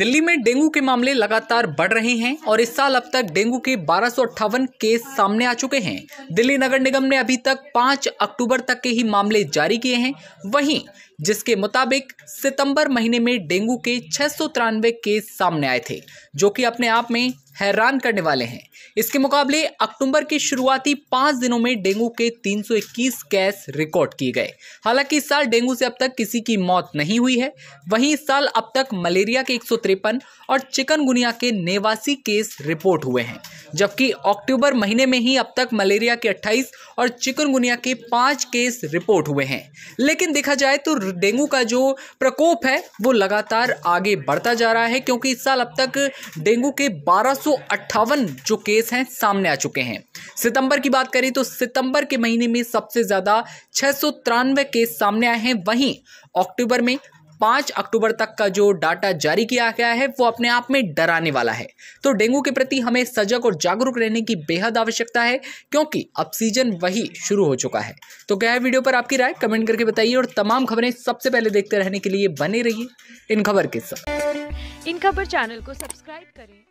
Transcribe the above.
दिल्ली में डेंगू के मामले लगातार बढ़ रहे हैं और इस साल अब तक डेंगू के बारह केस सामने आ चुके हैं दिल्ली नगर निगम ने अभी तक 5 अक्टूबर तक के ही मामले जारी किए हैं वहीं जिसके मुताबिक सितंबर महीने में डेंगू के छह केस सामने आए थे जो कि अपने आप में हैरान करने वाले हैं इसके मुकाबले अक्टूबर के शुरुआती पांच दिनों में डेंगू के 321 केस रिकॉर्ड किए गए हालांकि इस साल डेंगू से अब तक किसी की मौत नहीं हुई है वहीं इस साल अब तक मलेरिया के एक और चिकनगुनिया के नेवासी केस रिपोर्ट हुए हैं जबकि अक्टूबर महीने में ही अब तक मलेरिया के 28 और चिकनगुनिया के पांच केस रिपोर्ट हुए हैं लेकिन देखा जाए तो डेंगू का जो प्रकोप है वो लगातार आगे बढ़ता जा रहा है क्योंकि इस साल अब तक डेंगू के बारह जो केस हैं सामने आ चुके हैं सितंबर की बात करें तो सितंबर के महीने में सबसे ज़्यादा छह केस सामने आए हैं वहीं अक्टूबर में पाँच अक्टूबर तक का जो डाटा जारी किया गया है वो अपने आप में डराने वाला है तो डेंगू के प्रति हमें सजग और जागरूक रहने की बेहद आवश्यकता है क्योंकि अब सीजन वही शुरू हो चुका है तो क्या है वीडियो पर आपकी राय कमेंट करके बताइए और तमाम खबरें सबसे पहले देखते रहने के लिए बने रहिए इन खबर के साथ इन खबर चैनल को सब्सक्राइब करें